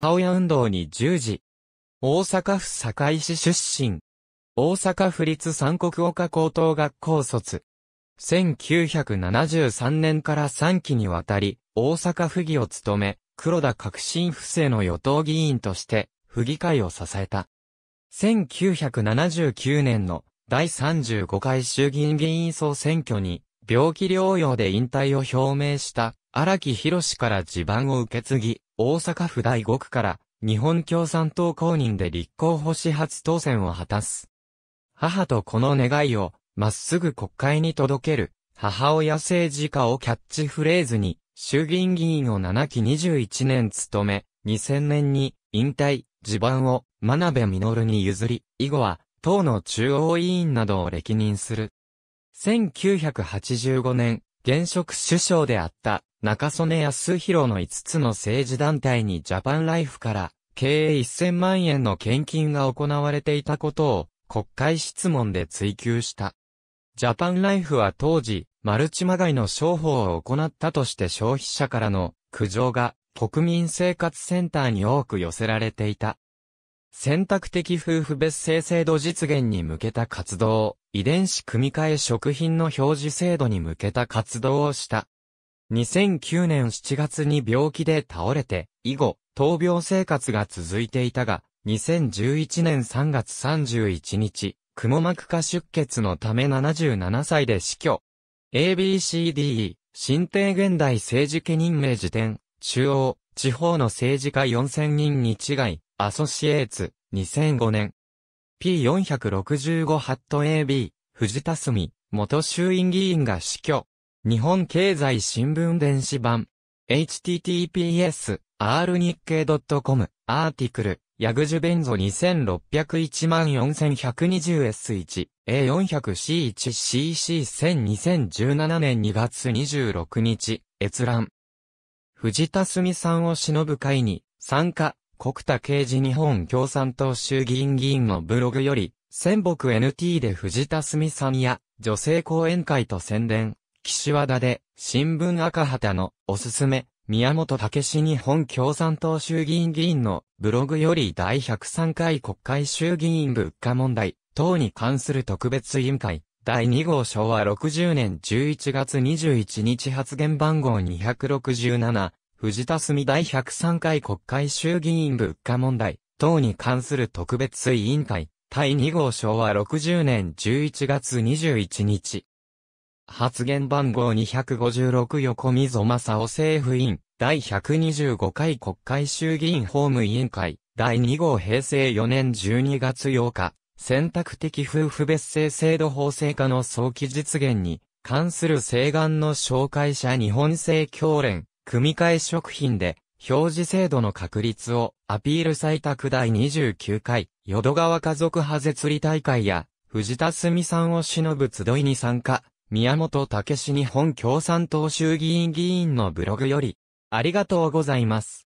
母親運動に従事。大阪府堺市出身。大阪府立三国岡高等学校卒。1973年から3期にわたり、大阪府議を務め、黒田革新府政の与党議員として、府議会を支えた。1979年の第35回衆議院議員総選挙に病気療養で引退を表明した荒木博士から地盤を受け継ぎ、大阪府第5区から日本共産党公認で立候補し初当選を果たす。母とこの願いをまっすぐ国会に届ける母親政治家をキャッチフレーズに衆議院議員を7期21年務め、2000年に引退、地盤を真鍋実に譲り、以後は党の中央委員などを歴任する。1985年、現職首相であった中曽根康弘の5つの政治団体にジャパンライフから経営1000万円の献金が行われていたことを国会質問で追及した。ジャパンライフは当時、マルチまがいの商法を行ったとして消費者からの苦情が国民生活センターに多く寄せられていた。選択的夫婦別姓制度実現に向けた活動、遺伝子組み換え食品の表示制度に向けた活動をした。2009年7月に病気で倒れて、以後、闘病生活が続いていたが、2011年3月31日、くも膜下出血のため77歳で死去。ABCDE、新帝現代政治家任命辞典、中央、地方の政治家4000人に違い、アソシエーツ、2005年。P465 ハット AB、藤田澄、元衆院議員が死去。日本経済新聞電子版。https, r 日経 .com、アーティクル、ヤグジュベンゾ2601万 4120S1、A400C1CC10002017 年2月26日、閲覧。藤田澄さんを忍ぶ会に参加、国田刑事日本共産党衆議院議員のブログより、仙北 NT で藤田澄さんや、女性講演会と宣伝、岸和田で、新聞赤旗の、おすすめ、宮本武史日本共産党衆議院議員のブログより第103回国会衆議院物価問題等に関する特別委員会第2号昭和60年11月21日発言番号267藤田澄第103回国会衆議院物価問題等に関する特別委員会第2号昭和60年11月21日。発言番号256横溝正夫政府委員第125回国会衆議院法務委員会第2号平成4年12月8日選択的夫婦別姓制度法制化の早期実現に関する請願の紹介者日本政教連組み換え食品で、表示制度の確立をアピール採択第29回、淀川家族派絶理大会や、藤田澄さんを忍ぶ集いに参加、宮本武史日本共産党衆議院議員のブログより、ありがとうございます。